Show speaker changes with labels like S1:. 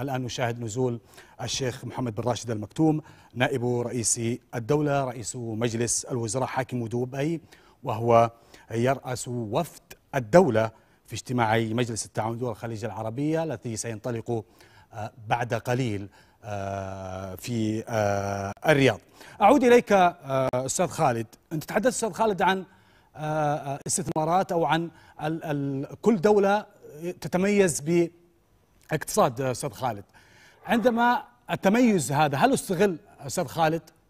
S1: الآن نشاهد نزول الشيخ محمد بن راشد المكتوم نائب رئيس الدولة رئيس مجلس الوزراء حاكم دبي وهو يرأس وفد الدولة في اجتماع مجلس التعاون دول الخليج العربية التي سينطلق آه، بعد قليل آه، في آه، الرياض أعود إليك أستاذ خالد أنت تحدثت أستاذ خالد عن استثمارات أو عن كل دولة تتميز ب اقتصاد آه، استاذ خالد عندما التميز هذا هل استغل استاذ خالد